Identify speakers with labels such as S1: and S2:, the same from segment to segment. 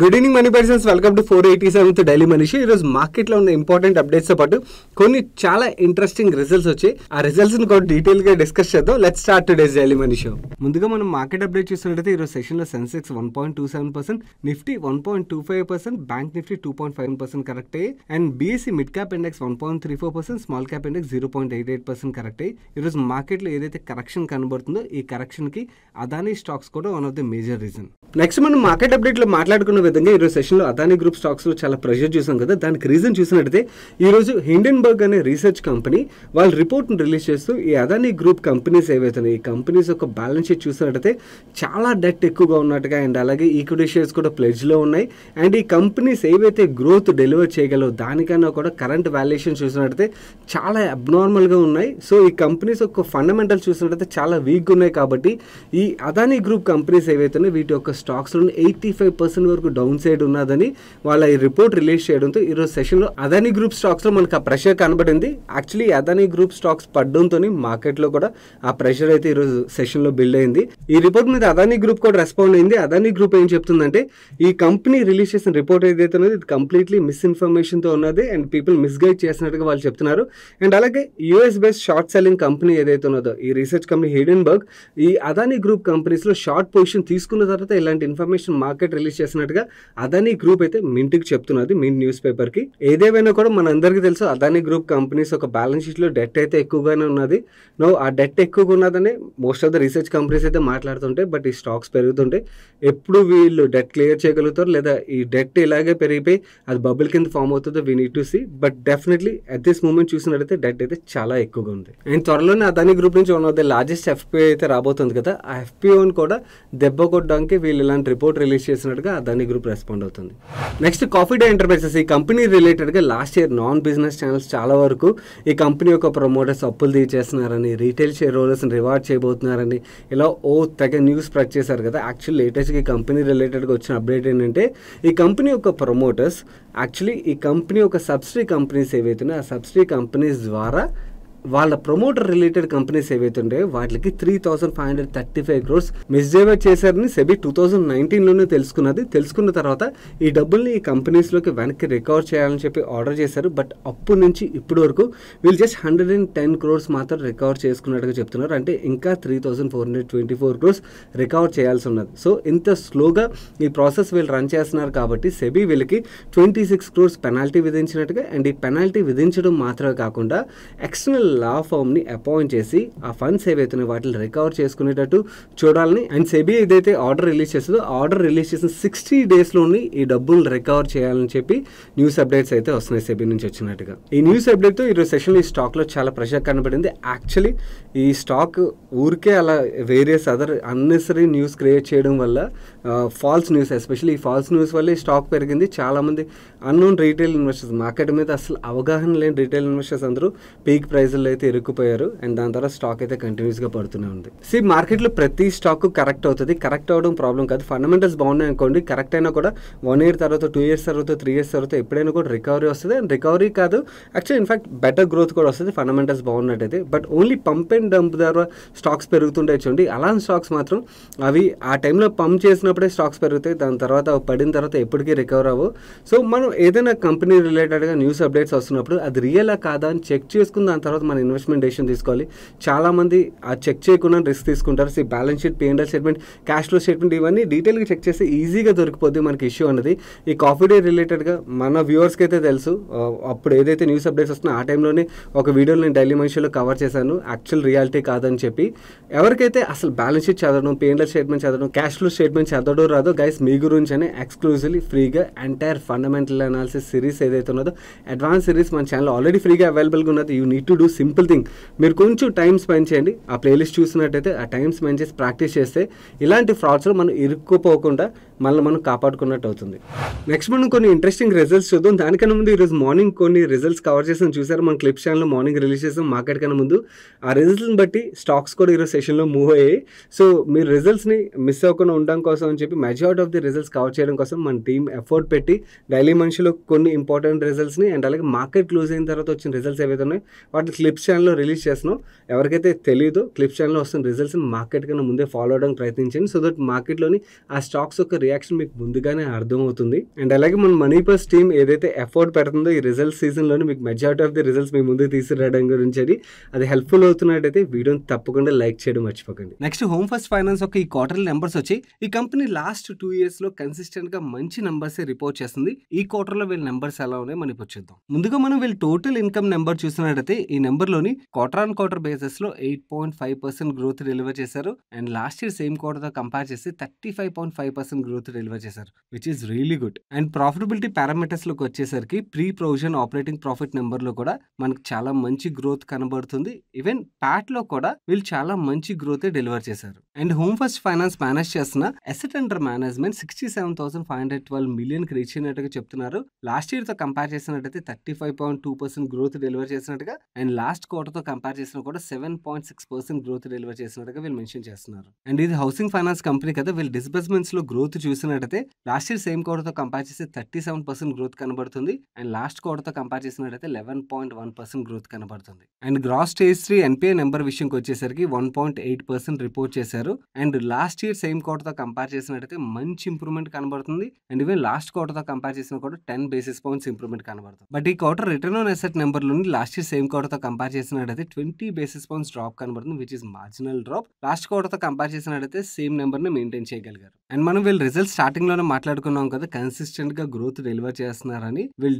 S1: good evening money persons welcome to four eighty seventh daily మనిషి ఈరోజు మార్కెట్లో ఉన్న ఇంపార్టెంట్ అప్డేట్స్తో పాటు కొన్ని చాలా ఇంట్రెస్టింగ్ రిజల్ట్స్ వచ్చాయి ఆ రిజల్ట్స్ని కూడా డీటెయిల్గా డిస్కస్ చేద్దాం లెట్ స్టార్ట్ టుడేస్ డైలీ మనిషి ముందుగా మనం మార్కెట్ అప్డేట్ చూసినట్లయితే ఈరోజు సెషన్లో Sensex one point two seven percent Nifty one point two five percent bank Nifty two point five percent correct అయ్యి and BSC mid cap index one point three four percent small cap index zero point eight eight percent correct అయ్యి ఈరోజు మార్కెట్లో ఏదైతే correction కనబడుతుందో ఈ కరెక్షన్కి Adani stocks కూడా one of the major reason next మనం మార్కెట్ అప్డేట్లో మాట్లాడుకున్న అనుకున్న విధంగా ఈరోజు సెషన్లో అదానీ గ్రూప్ స్టాక్స్లో చాలా ప్రెషర్ చూసాం కదా దానికి రీజన్ చూసినట్టయితే ఈరోజు హిండెన్బర్గ్ అనే రీసెర్చ్ కంపెనీ వాళ్ళు రిపోర్ట్ని రిలీజ్ చేస్తూ ఈ అదానీ గ్రూప్ కంపెనీస్ ఏవైతున్నాయి ఈ కంపెనీస్ యొక్క బ్యాలెన్స్ షీట్ చూసినట్టయితే చాలా డెట్ ఎక్కువగా ఉన్నట్టుగా అండ్ అలాగే ఈక్విటీ షేర్స్ కూడా ప్లెజ్లో ఉన్నాయి అండ్ ఈ కంపెనీస్ ఏవైతే గ్రోత్ డెలివర్ చేయగలవు దానికన్నా కూడా కరెంట్ వాల్యుయేషన్ చూసినట్టయితే చాలా అబ్నార్మల్గా ఉన్నాయి సో ఈ కంపెనీస్ యొక్క ఫండమెంటల్ చూసినట్టయితే చాలా వీక్గా ఉన్నాయి కాబట్టి ఈ అదానీ గ్రూప్ కంపెనీస్ ఏవైతున్నాయి వీటి యొక్క స్టాక్స్లో ఎయిటీ ఫైవ్ పర్సెంట్ వరకు డౌన్ సైడ్ ఉన్నదని వాళ్ళ ఈ రిపోర్ట్ రిలీజ్ చేయడంతో ఈరోజు సెషన్లో అదానీ గ్రూప్ స్టాక్స్లో మనకు ఆ ప్రెషర్ కనబడింది యాక్చువల్లీ అదానీ గ్రూప్ స్టాక్స్ పడడంతో మార్కెట్లో కూడా ఆ ప్రెషర్ అయితే ఈరోజు సెషన్లో బిల్డ్ అయింది ఈ రిపోర్ట్ మీద అదానీ గ్రూప్ కూడా రెస్పాండ్ అయింది అదానీ గ్రూప్ ఏం చెప్తుందంటే ఈ కంపెనీ రిలీజ్ చేసిన రిపోర్ట్ ఏదైతే ఉన్నది ఇది కంప్లీట్లీ మిస్ఇన్ఫర్మేషన్తో ఉన్నది అండ్ పీపుల్ మిస్గైడ్ చేసినట్టుగా వాళ్ళు చెప్తున్నారు అండ్ అలాగే US based short selling company ఏదైతే ఉన్నదో ఈ రీసెర్చ్ కంపెనీ హిడెన్బర్గ్ ఈ అదానీ గ్రూప్ కంపెనీస్లో షార్ట్ పొజిషన్ తీసుకున్న తర్వాత ఇలాంటి ఇన్ఫర్మేషన్ మార్కెట్ రిలీజ్ చేసినట్టుగా ఇంకా అదానీ గ్రూప్ అయితే మింట్కి చెప్తున్నది మింట్ న్యూస్ పేపర్కి ఏదేమైనా కూడా మన అందరికీ తెలుసు అదానీ గ్రూప్ కంపెనీస్ ఒక బ్యాలెన్స్ షీట్లో డెట్ అయితే ఎక్కువగానే ఉన్నది నో ఆ డెట్ ఎక్కువగా ఉన్నదని most of the research companies అయితే మాట్లాడుతుంటాయి బట్ ఈ స్టాక్స్ పెరుగుతుంటాయి ఎప్పుడు వీళ్ళు డెట్ క్లియర్ చేయగలుగుతారు లేదా ఈ డెట్ ఇలాగే పెరిగిపోయి అది బబుల్ కింద ఫామ్ అవుతుందో we need to see but definitely at this moment చూసినట్టయితే డెట్ అయితే చాలా ఎక్కువగా ఉంది అండ్ త్వరలోనే అదానీ గ్రూప్ నుంచి one of the largest FPI అయితే రాబోతుంది కదా ఆ ఎఫ్పిఓని కూడా దెబ్బ కొట్టడానికి వీళ్ళు ఇలాంటి రిపోర్ట్ రిలీజ్ చేసినట్టుగా అదాని గ్రూప్ రెస్పాండ్ అవుతుంది నెక్స్ట్ కాఫీ డే ఎంటర్ప్రైజెస్ ఈ కంపెనీ రిలేటెడ్గా last year non business channels చాలా వరకు ఈ కంపెనీ యొక్క ప్రమోటర్స్ అప్పులు తీసేస్తున్నారని రీటైల్ షేర్ హోల్డర్స్ని రివార్డ్ చేయబోతున్నారని ఇలా ఓ తెగ న్యూస్ స్ప్రెడ్ చేశారు కదా యాక్చువల్ లేటెస్ట్గా ఈ కంపెనీ రిలేటెడ్గా వచ్చిన అప్డేట్ ఏంటంటే ఈ కంపెనీ యొక్క ప్రమోటర్స్ యాక్చువల్లీ ఈ కంపెనీ ఒక సబ్సిడీ కంపెనీస్ ఏవైతున్నాయో ఆ సబ్సిడీ కంపెనీస్ ద్వారా వాళ్ళ ప్రమోటర్ రిలేటెడ్ కంపెనీస్ ఏవైతే ఉండే వాటికి three thousand five hundred thirty five crores మిస్జేవర్ చేశారని సెబీ టూ థౌసండ్ నైన్టీన్లోనే తెలుసుకున్నది తెలుసుకున్న తర్వాత ఈ డబ్బుల్ని ఈ కంపెనీస్లోకి వెనక్కి రికవర్ చేయాలని చెప్పి ఆర్డర్ చేశారు బట్ అప్పటి నుంచి ఇప్పటి వరకు వీళ్ళు just hundred and ten crores మాత్రం రికవర్ చేసుకున్నట్టుగా చెప్తున్నారు అంటే ఇంకా three thousand four hundred twenty four crores recover చేయాల్సి ఉన్నది సో ఇంత స్లోగా ఈ ప్రాసెస్ వీళ్ళు రన్ చేస్తున్నారు కాబట్టి సెబీ వీళ్ళకి ట్వంటీ సిక్స్ క్రోర్స్ పెనాల్టీ విధించినట్టుగా అండ్ ఈ పెనాల్టీ విధించడం మాత్రమే కాకుండా ఎక్స్టర్నల్ లా ని అపాయింట్ చేసి ఆ ఫండ్స్ ఏవైతున్నాయి వాటిని రికవర్ చేసుకునేటట్టు చూడాలని అండ్ సెబీ ఏదైతే ఆర్డర్ రిలీజ్ చేస్తుందో ఆర్డర్ రిలీజ్ చేసిన సిక్స్టీ డేస్లోని ఈ డబ్బులు రికవర్ చేయాలని చెప్పి న్యూస్ అప్డేట్స్ అయితే వస్తున్నాయి సెబీ నుంచి వచ్చినట్టుగా ఈ న్యూస్ అప్డేట్తో ఈరోజు సెషన్లో ఈ స్టాక్లో చాలా ప్రెషర్ కనబడింది యాక్చువల్లీ ఈ స్టాక్ ఊరికే అలా various other unnecessary news create చేయడం వల్ల ఫాల్స్ న్యూస్ ఎస్పెషల్లీ ఈ ఫాల్స్ న్యూస్ వల్ల ఈ స్టాక్ పెరిగింది చాలామంది అన్నోన్ రీటైల్ ఇన్వెస్టర్స్ మార్కెట్ మీద అసలు అవగాహన లేని రీటైల్ ఇన్వెస్టర్స్ అందరూ పీక్ ప్రైజ్ రోజుల్లో అయితే ఇరుక్కుపోయారు అండ్ దాని తర్వాత స్టాక్ అయితే కంటిన్యూస్గా పడుతూనే ఉంది సి మార్కెట్లో ప్రతి స్టాక్ కరెక్ట్ అవుతుంది కరెక్ట్ అవడం ప్రాబ్లం కాదు ఫండమెంటల్స్ బాగున్నాయి అనుకోండి కరెక్ట్ అయినా కూడా వన్ ఇయర్ తర్వాత టూ ఇయర్స్ తర్వాత త్రీ ఇయర్స్ తర్వాత ఎప్పుడైనా కూడా రికవరీ వస్తుంది అండ్ రికవరీ కాదు యాక్చువల్ ఇన్ఫాక్ట్ బెటర్ గ్రోత్ కూడా వస్తుంది ఫండమెంటల్స్ బాగున్నట్టయితే but only pump and dump ద్వారా స్టాక్స్ పెరుగుతుండే చూడండి అలాంటి స్టాక్స్ మాత్రం అవి ఆ టైంలో పంప్ చేసినప్పుడే స్టాక్స్ పెరుగుతాయి దాని తర్వాత పడిన తర్వాత ఎప్పటికీ రికవర్ అవ్వవు సో మనం ఏదైనా కంపెనీ రిలేటెడ్గా న్యూస్ అప్డేట్స్ వస్తున్నప్పుడు అది రియలా కాదా అని చెక్ చేసుకుని దాని తర్వాత మన ఇన్వెస్ట్మెంట్ డెసిషన్ తీసుకోవాలి చాలామంది ఆ చెక్ చేయకుండా రిస్క్ తీసుకుంటారు so balance sheet PNL statement cash flow statement ఇవన్నీ డీటెయిల్గా చెక్ చేస్తే ఈజీగా దొరికిపోద్ది మనకి ఇష్యూ అన్నది ఈ కాఫీ డే రిలేటెడ్గా మన వ్యూవర్స్కి అయితే తెలుసు అప్పుడు ఏదైతే న్యూస్ అప్డేట్స్ వస్తున్నా ఆ టైంలోనే ఒక వీడియోలో నేను డైలీ మనిషిలో కవర్ చేశాను యాక్చువల్ రియాలిటీ కాదని చెప్పి ఎవరికైతే అసలు బ్యాలెన్స్ షీట్ చదవడం పిఎన్ఎల్ స్టేట్మెంట్ చదవడం క్యాష్ ఫ్లో స్టేట్మెంట్ చదవడం రాదో గైస్ మీ గురించి అనే ఎక్స్క్లూజివ్లీ ఫ్రీగా ఎంటైర్ ఫండమెంటల్ అనాలిసిస్ సిరీస్ ఏదైతే ఉన్నదో అడ్వాన్స్ సిరీస్ మన ఛానల్ ఆల్రెడీ ఫ్రీగా అవైలబుల్గా ఉన్నది you need to do simple thing మీరు కొంచెం టైం స్పెండ్ చేయండి ఆ ప్లేలిస్ట్ చూసినట్టయితే ఆ టైం స్పెండ్ చేసి ప్రాక్టీస్ చేస్తే ఇలాంటి ఫ్రాడ్స్లో మనం ఇరుక్కుపోకుండా మనల్ని మనం కాపాడుకున్నట్టు అవుతుంది నెక్స్ట్ మనం కొన్ని ఇంట్రెస్టింగ్ రిజల్ట్స్ చూద్దాం దానికన్నా ముందు ఈరోజు మార్నింగ్ కొన్ని రిజల్ట్స్ కవర్ చేసాం చూసారు మన క్లిప్ ఛానల్ మార్నింగ్ రిలీజ్ చేసాం మార్కెట్ కన్నా ముందు ఆ రిజల్ట్స్ని బట్టి స్టాక్స్ కూడా ఈరోజు సెషన్లో మూవ్ అయ్యాయి సో మీరు రిజల్ట్స్ని మిస్ అవ్వకుండా ఉండడం కోసం అని చెప్పి majority of the results cover చేయడం కోసం మన టీం ఎఫర్ట్ పెట్టి డైలీ మనుషులు కొన్ని ఇంపార్టెంట్ రిజల్ట్స్ని అండ్ అలాగే మార్కెట్ క్లోజ్ అయిన తర్వాత వచ్చిన రిజల్ట్స్ ఏవైతే ఉన్నాయో వాటిని క్లిప్ ఛానల్లో రిలీజ్ చేస్తున్నాం ఎవరికైతే తెలియదు క్లిప్ ఛానల్లో వస్తున్న రిజల్ట్స్ని మార్కెట్ కన్నా ముందే ఫాలో అవడానికి ప్రయత్నించండి సో దట్ మార్కెట్లోని ఆ స్టాక్స్ యొక్క రియాక్షన్ మీకు ముందుగానే అర్థమవుతుంది అండ్ అలాగే మన మనీపర్స్ టీమ్ ఏదైతే ఎఫోర్ట్ పెడుతుందో ఈ రిజల్ట్స్ సీజన్లోని మీకు మెజారిటీ ఆఫ్ ది రిజల్ట్స్ మీ ముందు తీసుకురావడం గురించి అది అది హెల్ప్ఫుల్ అవుతున్నట్టయితే వీడియోని తప్పకుండా లైక్ చేయడం మర్చిపోకండి నెక్స్ట్ హోమ్ ఫస్ట్ ఫైనాన్స్ యొక్క ఈ క్వార్టర్ నెంబర్స్ వచ్చి ఈ కంపెనీ లాస్ట్ టూ ఇయర్స్లో కన్సిస్టెంట్గా మంచి నెంబర్స్ రిపోర్ట్ చేస్తుంది ఈ క్వార్టర్లో వీళ్ళ నెంబర్స్ ఎలా ఉన్నాయి మనం ఇప్పుడు చూద్దాం ముందుగా మనం వీళ్ళు టోటల్ ఇన్కమ్ నెంబర్ చూసినట్టయితే ఈ నెంబర్ నవంబర్లోని క్వార్టర్ ఆన్ క్వార్టర్ లో eight point five percent growth deliver చేశారు అండ్ లాస్ట్ ఇయర్ సేమ్ తో కంపేర్ చేసి thirty five point five percent growth deliver చేశారు which is really good and profitability లోకి వచ్చేసరికి pre provision operating profit number లో కూడా మనకు చాలా మంచి గ్రోత్ కనబడుతుంది ఈవెన్ ప్యాట్లో కూడా వీళ్ళు చాలా మంచి గ్రోత్ డెలివర్ చేశారు and home first finance manage చేసిన asset under management sixty seven thousand five hundred twelve కి రీచ్ అయినట్టుగా చెప్తున్నారు లాస్ట్ ఇయర్తో కంపేర్ చేసినట్టయితే thirty five point two percent growth deliver చేసినట్టుగా అండ్ లాస్ట్ క్వార్టర్తో కంపేర్ చేసినా కూడా seven point six percent growth deliver చేసినట్టుగా వీళ్ళు మెన్షన్ చేస్తున్నారు అండ్ ఇది హౌసింగ్ ఫైనాన్స్ కంపెనీ కదా వీళ్ళు లో గ్రోత్ చూసినట్టయితే లాస్ట్ ఇయర్ సేమ్ క్వార్టర్తో కంపేర్ చేస్తే థర్టీ సెవెన్ పర్సెంట్ గ్రోత్ కనబడుతుంది అండ్ లాస్ట్ క్వార్టర్తో కంపేర్ చేసినట్టయితే eleven point one percent growth కనబడుతుంది and gross stage three NPA number విషయంకి వచ్చేసరికి one point eight percent report చేశారు అండ్ లాస్ట్ ఇయర్ సేమ్ క్వార్టర్తో కంపేర్ చేసినట్టయితే మంచి ఇంప్రూవ్మెంట్ కనబడుతుంది అండ్ ఈవెన్ లాస్ట్ క్వార్టర్తో కంపేర్ చేసినా కూడా టెన్ బేసిస్ పాయింట్స్ ఇంప్రూవ్మెంట్ కనబడుతుంది బట్ ఈ క్వార్టర్ రిటర్న్ ఆన్ నెంబర్ నెంబర్లోని లాస్ట్ ఇయర్ సేమ్ క్వార్టర్తో కంపేర్ చేసినట్టయితే ట్వంటీ బేసిస్ పాయింట్స్ డ్రాప్ కనబడుతుంది which is marginal drop last క్వార్టర్తో కంపేర్ చేసినట్టయితే సేమ్ నెంబర్ ని మెయింటైన్ చేయగలిగారు అండ్ మనం వీళ్ళ రిజల్ట్ స్టార్టింగ్ లోనే మాట్లాడుకున్నాం కదా కన్సిస్టెంట్గా గ్రోత్ డెలివర్ చేస్తున్నారని వీళ్ళు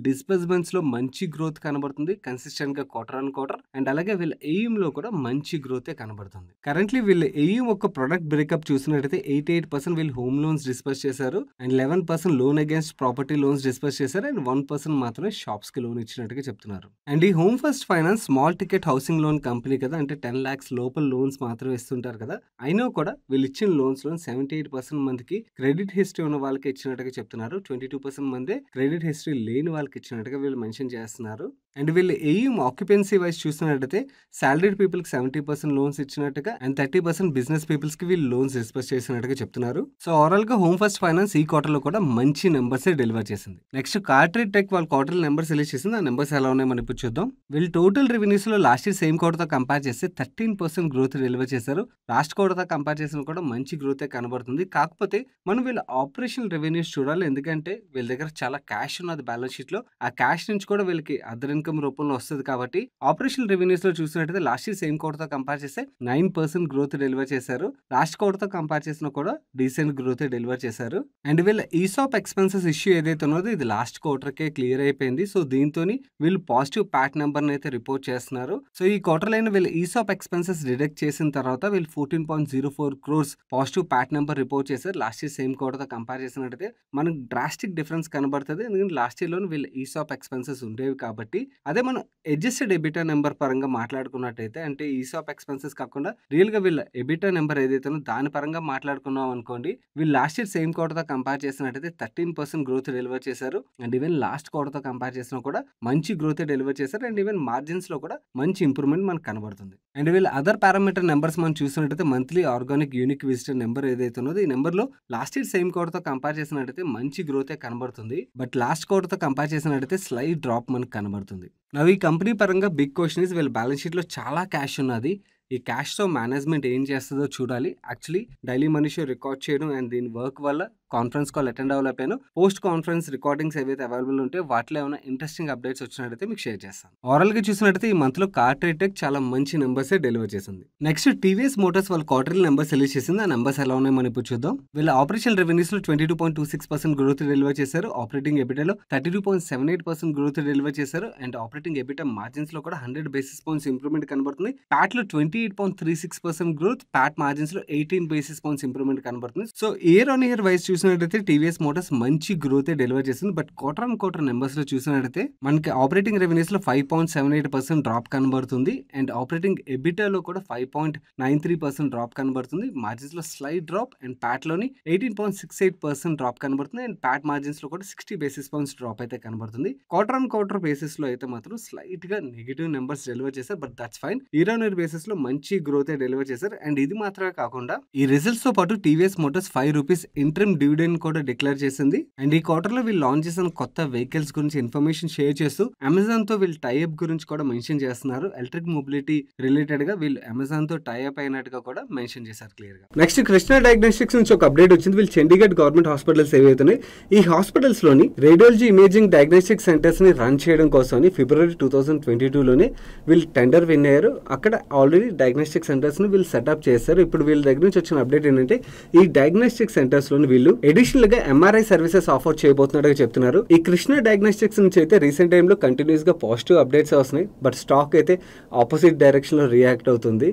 S1: వీళ్ళ లో మంచి గ్రోత్ కనబడుతుంది కన్సిస్టెంట్ గా క్వార్టర్ అండ్ క్వార్టర్ అండ్ అలాగే వీళ్ళ లో కూడా మంచి గ్రోతే కనబడుతుంది కరెంట్లీ వీళ్ళ ఎయిమ్ ఒక ప్రొడక్ట్ బ్రేకప్ చూసినట్టయితే ఎయిటీ ఎయిట్ పర్సెంట్ వీళ్ళు హోమ్ లోన్స్ డిస్పస్ చేశారు and eleven percent loan against property loans disburse చేశారు అండ్ వన్ పర్సెంట్ మాత్రమే కి లోన్ ఇచ్చినట్టుగా చెప్తున్నారు అండ్ ఈ home first finance small ticket housing loan company కదా అంటే టెన్ ల్యాక్స్ లోపల లోన్స్ మాత్రం ఇస్తుంటారు కదా అయినా కూడా వీళ్ళు ఇచ్చిన లోన్స్ లో సెవెంటీ ఎయిట్ పర్సెంట్ మందికి క్రెడిట్ హిస్టరీ ఉన్న వాళ్ళకి ఇచ్చినట్టుగా చెప్తున్నారు ట్వంటీ టూ పర్సెంట్ మంది క్రెడిట్ హిస్టరీ లేని వాళ్ళకి ఇచ్చినట్టుగా వీళ్ళు మెన్షన్ చేస్తున్నారు అండ్ వీళ్ళు ఏం ఆక్యుపెన్సీ వైజ్ చూసినట్టయితే సాలరీడ్ కి సెవెంటీ పర్సెంట్ లోన్స్ ఇచ్చినట్టుగా and thirty percent business peoples కి వీళ్ళు లోన్స్ డిస్పస్ చేసినట్టుగా చెప్తున్నారు సో గా హోమ్ ఫస్ట్ ఫైనాన్స్ ఈ క్వార్టర్లో కూడా మంచి నెంబర్స్ డెలివర్ చేసింది నెక్స్ట్ కార్టరీ టెక్ వాళ్ళ క్వార్టర్ నెంబర్స్ రిలీజ్ చేసింది ఆ నెంబర్స్ ఎలా ఉన్నాయి మనం ఇప్పుడు చూద్దాం వీళ్ళు టోటల్ రెవెన్యూ లో లాస్ట్ ఇయర్ సేమ్ క్వార్టర్తో కంపేర్ చేస్తే థర్టీన్ పర్సెంట్ గ్రోత్ డెలివర్ చేశారు లాస్ట్ క్వార్టర్తో కంపేర్ చేసిన కూడా మంచి గ్రోతే కనబడుతుంది కాకపోతే మనం వీళ్ళ ఆపరేషనల్ రెవెన్యూస్ చూడాలి ఎందుకంటే వీళ్ళ దగ్గర చాలా క్యాష్ ఉన్నది బ్యాలెన్స్ షీట్ లో ఆ క్యాష్ నుంచి కూడా వీళ్ళకి అదర్ ఇన్కమ్ రూపంలో వస్తుంది కాబట్టి ఆపరేషనల్ లో చూసినట్టయితే లాస్ట్ ఇయర్ సేమ్ క్వార్టర్తో కంపేర్ చేస్తే నైన్ పర్సెంట్ గ్రోత్ డెలివర్ చేశారు లాస్ట్ క్వార్టర్తో కంపేర్ చేసిన కూడా డీసెంట్ గ్రోత్ డెలివర్ చేశారు అండ్ వీళ్ళ ఈసాప్ ఎక్స్పెన్సెస్ ఇష్యూ ఏదైతే ఉన్నదో ఇది లాస్ట్ క్వార్టర్కే క్లియర్ అయిపోయింది సో దీంతో వీళ్ళు పాజిటివ్ ప్యాట్ నెంబర్ అయితే రిపోర్ట్ చేస్తారు చేస్తున్నారు సో ఈ క్వార్టర్ లైన్ వీళ్ళు ఆఫ్ ఎక్స్పెన్సెస్ డిడక్ట్ చేసిన తర్వాత వీళ్ళు fourteen point zero four crores positive PAT number report చేశారు లాస్ట్ ఇయర్ సేమ్ తో కంపేర్ చేసినట్టయితే మనకు డ్రాస్టిక్ డిఫరెన్స్ కనబడుతుంది ఎందుకంటే లాస్ట్ లో వీళ్ళు ఈస్ ఆఫ్ ఎక్స్పెన్సెస్ ఉండేవి కాబట్టి అదే మనం అడ్జస్టెడ్ ఎబిటా నెంబర్ పరంగా మాట్లాడుకున్నట్టయితే అంటే ఆఫ్ ఎక్స్పెన్సెస్ కాకుండా రియల్ గా వీళ్ళ ఎబిటా నెంబర్ ఏదైతే దాని పరంగా మాట్లాడుకున్నాం అనుకోండి వీళ్ళు లాస్ట్ ఇయర్ సేమ్ తో కంపేర్ చేసినట్టయితే థర్టీన్ పర్సెంట్ గ్రోత్ డెలివర్ చేశారు అండ్ ఈవెన్ లాస్ట్ తో కంపేర్ చేసినా కూడా మంచి గ్రోత్ డెలివర్ చేశారు అండ్ ఈవెన్ మార్జిన్స్ కూడా కూడా మంచి ఇంప్రూవ్మెంట్ మనకు కనబడుతుంది అండ్ వీళ్ళ అదర్ పారామీటర్ నెంబర్స్ మనం చూసినట్టయితే monthly organic unique visitor number ఏదైతే ఉన్నదో ఈ నెంబర్లో లాస్ట్ ఇయర్ సేమ్ తో కంపేర్ చేసినట్టయితే మంచి గ్రోతే కనబడుతుంది బట్ లాస్ట్ తో కంపేర్ చేసినట్టయితే స్లైడ్ డ్రాప్ మనకు కనబడుతుంది నా ఈ కంపెనీ పరంగా బిగ్ క్వశ్చన్ ఇస్ వీళ్ళ బ్యాలెన్స్ షీట్లో చాలా క్యాష్ ఉన్నది ఈ క్యాష్తో మేనేజ్మెంట్ ఏం చేస్తుందో చూడాలి యాక్చువల్లీ డైలీ మనిషి రికార్డ్ చేయడం అండ్ దీని వర్క్ వల్ల కాన్ఫరెన్స్ కాల్ అటెండ్ అవ్వలేకపోయాను పోస్ట్ కాన్ఫరెన్స్ రికార్డింగ్స్ ఏవైతే అవైలబుల్ ఉంటే వాటిలో ఏమైనా ఇంట్రెస్టింగ్ అప్డేట్స్ వచ్చినట్టయితే మీకు షేర్ చేస్తాను గా చూసినట్టయితే ఈ మంత్ కార్ కార్ట్రైటెక్ చాలా మంచి నెంబర్స్ డెలివర్ చేసింది నెక్స్ట్ టీవీఎస్ మోటార్స్ వాళ్ళ క్వార్టర్లీ నెంబర్స్ రిలీజ్ చేసింది ఆ నెంబర్స్ ఎలా ఉన్నాయి మనం ఇప్పుడు చూద్దాం వీళ్ళ ఆపరేషన్ రెవెన్యూస్ లో twenty two point two six percent growth deliver చేశారు ఆపరేటింగ్ ఎబిటాలో thirty two point seven eight percent growth deliver చేశారు అండ్ ఆపరేటింగ్ ఎబిటా మార్జిన్స్ లో కూడా హండ్రెడ్ బేసిస్ పాయింట్స్ ఇంప్రూవ్మెంట్ కనబడుతుంది ప్యాట్ లో twenty eight point three six percent growth PAT margins లో eighteen basis points improvement కనబడుతుంది so year on year wise చూసి చూసినట్టయితే TVS Motors మంచి గ్రోత్ డెలివర్ చేసింది but quarter and quarter numbers లో చూసినట్టయితే మనకి ఆపరేటింగ్ రెవెన్యూస్ లో five point seven eight percent drop కనబడుతుంది అండ్ ఆపరేటింగ్ ఎబిటాలో కూడా five point nine three percent drop కనబడుతుంది మార్జిన్స్ లో స్లైడ్ డ్రాప్ అండ్ ప్యాట్ లోని eighteen point six eight percent drop కనబడుతుంది అండ్ ప్యాట్ మార్జిన్స్ లో కూడా సిక్స్టీ బేసిస్ పాయింట్స్ డ్రాప్ అయితే కనబడుతుంది క్వార్టర్ అండ్ క్వార్టర్ బేసిస్ లో అయితే మాత్రం స్లైట్ గా నెగిటివ్ నెంబర్స్ డెలివర్ చేశారు but that's fine year on year basis లో మంచి గ్రోత్ డెలివర్ చేశారు అండ్ ఇది మాత్రమే కాకుండా ఈ రిజల్ట్స్ తో పాటు TVS Motors five rupees interim due dividend కూడా డిక్లేర్ చేసింది అండ్ ఈ క్వార్టర్ లో వీళ్ళు లాంచ్ చేసిన కొత్త వెహికల్స్ గురించి ఇన్ఫర్మేషన్ షేర్ చేస్తూ అమెజాన్ తో వీళ్ళు టైఅప్ గురించి కూడా మెన్షన్ చేస్తున్నారు ఎలక్ట్రిక్ మొబిలిటీ రిలేటెడ్ గా వీళ్ళు అమెజాన్ తో టైఅప్ అయినట్టుగా కూడా మెన్షన్ చేశారు క్లియర్ గా నెక్స్ట్ కృష్ణ డయాగ్నోస్టిక్స్ నుంచి ఒక అప్డేట్ వచ్చింది వీళ్ళు చండీగఢ్ గవర్నమెంట్ హాస్పిటల్స్ ఏవైతున్నాయి ఈ హాస్పిటల్స్ లోని రేడియాలజీ ఇమేజింగ్ డయాగ్నోస్టిక్ సెంటర్స్ ని రన్ చేయడం కోసం ఫిబ్రవరి టూ థౌసండ్ ట్వంటీ టూ లోనే వీళ్ళు టెండర్ విన్ అయ్యారు అక్కడ ఆల్రెడీ డయాగ్నోస్టిక్ సెంటర్స్ని వీళ్ళు సెటప్ చేశారు ఇప్పుడు వీళ్ళ దగ్గర నుంచి వచ్చిన అప్డేట్ ఏంటంటే ఈ డయాగ్నోస్టిక్ సెంటర్స్లోని వీళ్ళు అడిషనల్ గా ఎంఆర్ఐ సర్వీసెస్ ఆఫర్ చేయబోతున్నట్టుగా చెప్తున్నారు ఈ కృష్ణ డయాగ్నోస్టిక్స్ నుంచి అయితే రీసెంట్ టైంలో కంటిన్యూస్ గా పాజిటివ్ అప్డేట్స్ వస్తున్నాయి బట్ స్టాక్ అయితే ఆపోజిట్ డైరెక్షన్ లో రియాక్ట్ అవుతుంది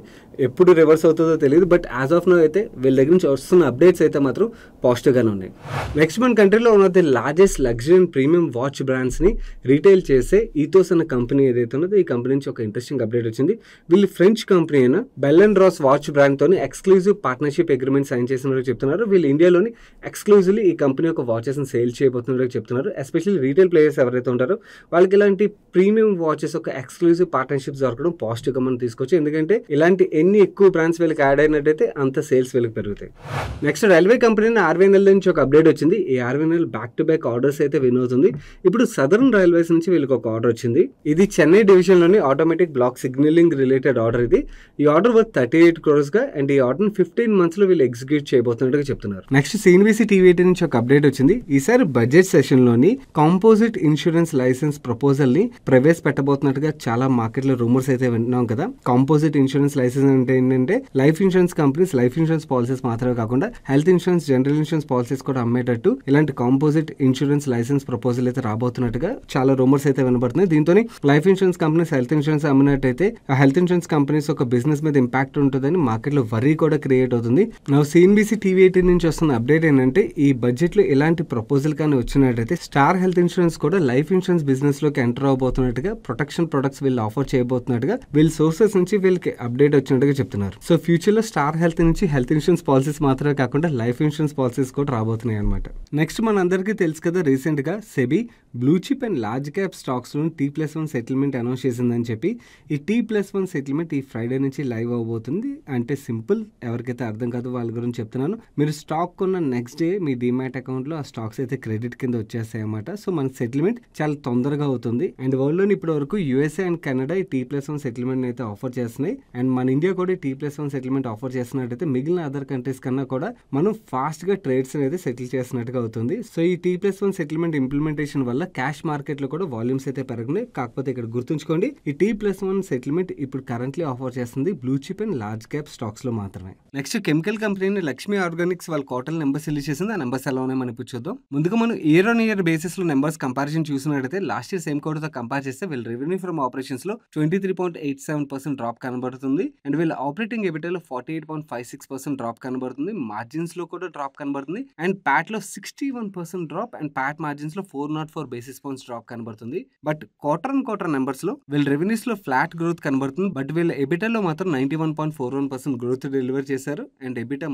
S1: ఎప్పుడు రివర్స్ అవుతుందో తెలియదు బట్ యాజ్ ఆఫ్ నో అయితే వీళ్ళ దగ్గర నుంచి వస్తున్న అప్డేట్స్ అయితే మాత్రం పాజిటివ్గానే ఉన్నాయి నెక్స్ట్ మన కంట్రీలో ఉన్న the largest luxury and premium watch బ్రాండ్స్ని రీటైల్ చేసే ఈతోస్ అన్న కంపెనీ ఏదైతే ఉన్నదో ఈ కంపెనీ నుంచి ఒక ఇంట్రెస్టింగ్ అప్డేట్ వచ్చింది వీళ్ళు ఫ్రెంచ్ కంపెనీ అయిన బెల్ అండ్ రాస్ వాచ్ బ్రాండ్తో ఎక్స్క్లూజివ్ పార్ట్నర్షిప్ అగ్రిమెంట్ సైన్ చేసినట్టు చెప్తున్నారు వీళ్ళు ఇండియాలోని ఎక్స్క్లూజివ్లీ ఈ కంపెనీ యొక్క వాచెస్ని సేల్ చేయబోతున్నట్టు చెప్తున్నారు ఎస్పెషల్లీ రీటైల్ ప్లేయర్స్ ఎవరైతే ఉంటారో వాళ్ళకి ఇలాంటి ప్రీమియం వాచెస్ ఒక ఎక్స్క్లూజివ్ పార్ట్నర్షిప్ దొరకడం పాజిటివ్గా మనం తీసుకోవచ్చు ఎందుకంటే ఇలాంటి ఎన్ని ఎక్కువ బ్రాండ్స్ వీళ్ళకి యాడ్ అయినట్టయితే అంత సేల్స్ వీళ్ళకి పెరుగుతాయి నెక్స్ట్ రైల్వే కంపెనీ ఆర్వీఎన్ఎల్ నుంచి ఒక అప్డేట్ వచ్చింది ఈ RVNL back to back orders అయితే విన్ అవుతుంది ఇప్పుడు సదరన్ రైల్వేస్ నుంచి వీళ్ళకి ఒక ఆర్డర్ వచ్చింది ఇది చెన్నై డివిజన్లోని automatic block signalling related order ఇది ఈ ఆర్డర్ వర్త్ థర్టీ ఎయిట్ క్రోర్స్గా అండ్ ఈ ఆర్డర్ ఫిఫ్టీన్ మంత్స్లో వీళ్ళు ఎగ్జిక్యూట్ చేయబోతున్నట్టుగా చెప్తున్నారు నెక్స్ట్ సీన్బీసీ టీవీ నుంచి ఒక అప్డేట్ వచ్చింది ఈసారి బడ్జెట్ సెషన్లోని కాంపోజిట్ ఇన్సూరెన్స్ లైసెన్స్ ప్రపోజల్ని ప్రవేశపెట్టబోతున్నట్టుగా చాలా మార్కెట్లో రూమర్స్ అయితే విన్నాం కదా కాంపోజిట్ ఇన్సూరెన్స్ లైసెన్స్ ఉంటాయి ఏంటంటే life insurance companies life insurance policies మాత్రమే కాకుండా health insurance general insurance policies కూడా అమ్మేటట్టు ఇలాంటి కాంపోజిట్ ఇన్సూరెన్స్ లైసెన్స్ ప్రపోజల్ అయితే రాబోతున్నట్టుగా చాలా రూమర్స్ అయితే వినబడుతున్నాయి దీంతో life insurance companies health insurance అమ్మినట్టయితే హెల్త్ ఇన్సూరెన్స్ కంపెనీస్ ఒక బిజినెస్ మీద ఇంపాక్ట్ ఉంటుందని మార్కెట్ లో వరీ కూడా క్రియేట్ అవుతుంది సిఎన్బీసీ టీవీ ఎయిటీన్ నుంచి వస్తున్న అప్డేట్ ఏంటంటే ఈ బడ్జెట్ లో ఇలాంటి ప్రపోజల్ కానీ వచ్చినట్టయితే స్టార్ హెల్త్ ఇన్సూరెన్స్ కూడా లైఫ్ ఇన్సూరెన్స్ బిజినెస్ లోకి ఎంటర్ అవబోతున్నట్టుగా ప్రొటెక్షన్ ప్రొడక్ట్స్ వీళ్ళు ఆఫర్ చేయబోతున్నట్టుగా వీళ్ళ సోర్సెస్ నుంచి వీళ్ళకి అప్డేట్ వచ్చినట్టుగా గా చెప్తున్నారు సో ఫ్యూచర్ లో స్టార్ హెల్త్ నుంచి హెల్త్ ఇన్సూరెన్స్ పాలసీస్ మాత్రమే కాకుండా లైఫ్ ఇన్సూరెన్స్ పాలసీస్ కూడా రాబోతున్నాయి అనమాట నెక్స్ట్ మన అందరికీ తెలుసు కదా రీసెంట్ గా SEBI blue chip and large cap stocks లో T plus one settlement announce చేసిందని చెప్పి ఈ టీ ప్లస్ వన్ సెటిల్మెంట్ ఈ ఫ్రైడే నుంచి లైవ్ అవబోతుంది అంటే సింపుల్ ఎవరికైతే అర్థం కాదు వాళ్ళ గురించి చెప్తున్నాను మీరు స్టాక్ కొన్న నెక్స్ట్ డే మీ డిమాట్ అకౌంట్లో ఆ స్టాక్స్ అయితే క్రెడిట్ కింద వచ్చేస్తాయి సో మన సెటిల్మెంట్ చాలా తొందరగా అవుతుంది అండ్ వరల్డ్లోని ఇప్పటి వరకు యూఎస్ఏ అండ్ కెనడా ఈ టీ ప్లస్ వన్ సెటిల్మెంట్ అయితే ఆఫర్ చేస్తున్నాయి అండ్ మన ఇండియా కూడా T plus one settlement offer చేస్తున్నట్టయితే మిగిలిన అదర్ కంట్రీస్ కన్నా కూడా మనం ఫాస్ట్గా ట్రేడ్స్ అనేది సెటిల్ చేస్తున్నట్టుగా అవుతుంది సో ఈ T plus one settlement implementation వల్ల క్యాష్ మార్కెట్లో కూడా వాల్యూమ్స్ అయితే పెరగనాయి కాకపోతే ఇక్కడ గుర్తుంచుకోండి ఈ టీ ప్లస్ వన్ సెటిల్మెంట్ ఇప్పుడు కరెంట్లీ ఆఫర్ చేస్తుంది blue chip and large cap స్టాక్స్లో మాత్రమే next chemical company Laxmi Organics వాళ్ళ కోటల్ నెంబర్స్ రిలీజ్ చేసింది ఆ నెంబర్స్ ఎలా ఉన్నాయని ఇప్పుడు చూద్దాం ముందుగా మనం ఇయర్ ఆన్ ఇయర్ బేసిస్ లో నెంబర్స్ కంపారిజన్ చూసినట్టయితే లాస్ట్ ఇయర్ సేమ్ తో కంపేర్ చేస్తే వీళ్ళ రెవెన్యూ ఫ్రమ్ లో twenty three point eight seven percent drop కనబడుతుంది అండ్ వీళ్ళ ఆపరేటింగ్ ఎబిటాలో forty eight point five six percent drop కనబడుతుంది మార్జిన్స్ లో కూడా డ్రాప్ కనబడుతుంది అండ్ ప్యాట్లో sixty one percent drop and PAT margins లో four naught four basis points drop కనబడుతుంది బట్ క్వార్టర్ అండ్ క్వార్టర్ లో వీళ్ళ లో ఫ్లాట్ గ్రోత్ కనబడుతుంది బట్ వీళ్ళ ఎబిటాలో మాత్రం ninety one point four one percent growth deliver చేశారు అండ్ ఎబిటా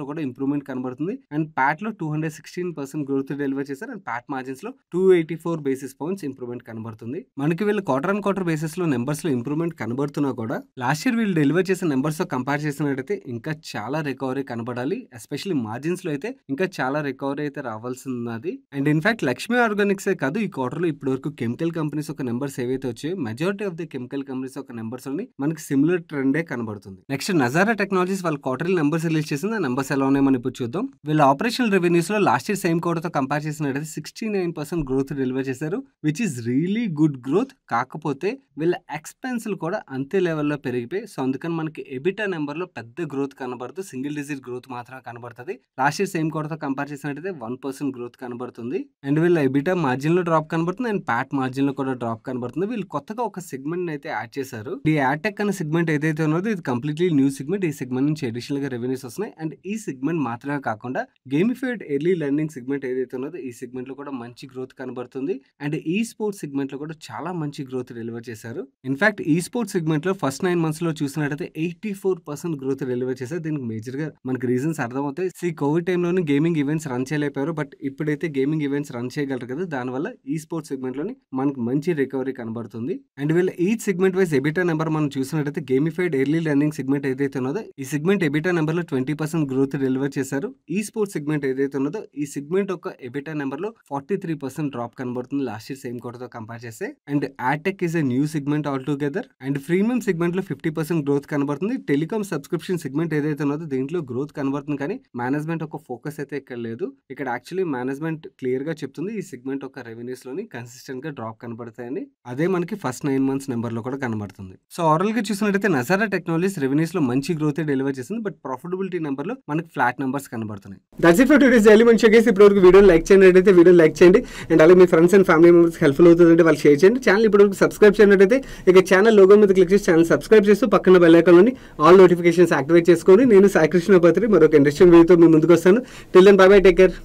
S1: లో కూడా ఇంప్రూవ్మెంట్ కనబడుతుంది అండ్ ప్యాట్ లో two hundred sixteen percent growth deliver చేశారు అండ్ ప్యాట్ మార్జిన్స్ లో two eighty four basis points improvement కనబడుతుంది మనకి వీళ్ళ క్వార్టర్ అండ్ క్వార్టర్ నెంబర్స్ లో ఇంప్రూవ్మెంట్ కనబడుతున్నా కూడా లాస్ట్ ఇయర్ వీళ్ళు డెలివర్ చేసిన నెంబర్స్తో కంపేర్ చేసినట్టయితే ఇంకా చాలా రికవరీ కనబడాలి ఎస్పెషల్లీ మార్జిన్స్లో అయితే ఇంకా చాలా రికవరీ అయితే రావాల్సి ఉన్నది అండ్ ఇన్ఫాక్ట్ లక్ష్మీ ఆర్గానిక్సే కాదు ఈ క్వార్టర్లో ఇప్పటివరకు కెమికల్ కంపెనీస్ ఒక నెంబర్స్ ఏవైతే వచ్చాయో majority of the chemical companies ఒక నెంబర్స్ అన్ని మనకి సిమిలర్ ట్రెండే కనబడుతుంది నెక్స్ట్ నజారా టెక్నాలజీస్ వాళ్ళ క్వార్టర్లీ నెంబర్స్ రిలీజ్ చేసింది ఆ నెంబర్స్ ఎలా ఉన్నాయి మనం ఇప్పుడు చూద్దాం వీళ్ళ ఆపరేషనల్ లో లాస్ట్ ఇయర్ సేమ్ క్వార్టర్తో కంపేర్ చేసినట్టయితే sixty nine percent growth deliver చేశారు which is really good growth కాకపోతే వీళ్ళ ఎక్స్పెన్స్లు కూడా అంతే లెవెల్లో పెరిగిపోయి సో అందుకని మనకి ఎబిటా నెంబర్లో పెద్ద గ్రోత్ కనబడదు సింగిల్ డిజిట్ గ్రోత్ మాత్రమే కనబడుతుంది లాస్ట్ ఇయర్ సేమ్ క్వార్టర్తో కంపేర్ చేసినట్టయితే వన్ పర్సెంట్ గ్రోత్ కనబడుతుంది అండ్ వీళ్ళ ఎబిటా మార్జిన్లో డ్రాప్ కనబడుతుంది అండ్ ప్యాట్ మార్జిన్లో కూడా డ్రాప్ కనబడుతుంది వీళ్ళు కొత్తగా ఒక సెగ్మెంట్ అయితే యాడ్ చేశారు ఈ యాటెక్ అనే సెగ్మెంట్ ఏదైతే ఉన్నదో ఇది కంప్లీట్లీ న్యూ సెగ్మెంట్ ఈ సెగ్మెంట్ నుంచి అడిషనల్ గా రెవెన్యూస్ వస్తున్నాయి అండ్ ఈ సెగ్మెంట్ మాత్రమే కాకుండా గేమిఫైడ్ ఎర్లీ లెర్నింగ్ సెగ్మెంట్ ఏదైతే ఉన్నదో ఈ సెగ్మెంట్ లో కూడా మంచి గ్రోత్ కనబడుతుంది అండ్ ఈ స్పోర్ట్స్ సెగ్మెంట్ లో కూడా చాలా మంచి గ్రోత్ డెలివర్ చేశారు ఇన్ఫాక్ట్ ఈ స్పోర్ట్స్ సెగ్మెంట్ లో ఫస్ట్ నైన్ మంత్స్ లో చూసినట్టయితే eighty four percent growth deliver చేశారు దీనికి మేజర్గా మనకి రీజన్స్ అర్థమవుతాయి ఈ కోవిడ్ టైంలోనే గేమింగ్ ఈవెంట్స్ రన్ చేయలేకపోయారు బట్ ఇప్పుడైతే గేమింగ్ ఈవెంట్స్ రన్ చేయగలరు కదా దానివల్ల ఈ స్పోర్ట్స్ సెగ్మెంట్లోని మనకి మంచి రికవరీ కనబడుతుంది అండ్ వీళ్ళ ఈ సెగ్మెంట్ వైజ్ ఎబిటా నెంబర్ మనం చూసినట్టయితే గేమిఫైడ్ ఎర్లీ లెర్నింగ్ సెగ్మెంట్ ఏదైతే ఉన్నదో ఈ సెగ్మెంట్ ఎబిటా నెంబర్లో ట్వంటీ పర్సెంట్ గ్రోత్ డెలివర్ చేశారు ఈ స్పోర్ట్స్ సెగ్మెంట్ ఏదైతే ఉన్నదో ఈ సెగ్మెంట్ యొక్క ఎబిటా నెంబర్లో ఫార్టీ త్రీ పర్సెంట్ డ్రాప్ కనబడుతుంది లాస్ట్ ఇయర్ సేమ్ కోటతో కంపేర్ చేస్తే and adtech is a new segment altogether and premium సెగ్మెంట్లో ఫిఫ్టీ పర్సెంట్ గ్రోత్ కనబడుతుంది టెలికామ్ సబ్స్క్రిప్షన్ సెగ్మెంట్ ఏదైతే ఉన్నదో దీంట్లో గ్రోత్ కనబడుతుంది కానీ మేనేజ్మెంట్ ఒక ఫోకస్ అయితే ఇక్కడ లేదు ఇక్కడ యాక్చువల్లీ మేనేజ్మెంట్ క్లియర్ గా చెప్తుంది ఈ సెగ్మెంట్ ఒక రెవెన్యూస్ లోని కన్సిస్టెంట్ గా డ్రాప్ కనబడతాయని అదే మనకి ఫస్ట్ నైన్ మంత్స్ నెంబర్ లో కూడా కనబడుతుంది సో ఓవరాల్ గా చూసినట్టయితే నజారా టెక్నాలజీస్ రెవెన్యూస్ లో మంచి గ్రోత్ డెలివర్ చేసింది బట్ ప్రాఫిటబిలిటీ నెంబర్ లో మనకి ఫ్లాట్ నెంబర్స్ కనబడుతున్నాయి దట్స్ ఇప్పుడు వరకు వీడియో లైక్ చేయండి వీడియో లైక్ చేయండి అండ్ అలాగే మీ friends and family members helpful అవుతుందంటే వాళ్ళు షేర్ చేయండి ఛానల్ ఇప్పుడు సబ్స్క్రైబ్ చేయనట్టయితే ఇక ఛానల్ లోగో మీద క్లిక్ చేసి ఛానల్ సబ్స్క్రైబ్ చేస్తూ పక్కన బెల్ పథకంలోని ఆల్ నోటిఫికేషన్స్ యాక్టివేట్ చేసుకొని నేను సాయి పత్రి మరొక ఇండస్ట్రీ వీడియోతో మీ ముందుకు వస్తాను till and bye bye take care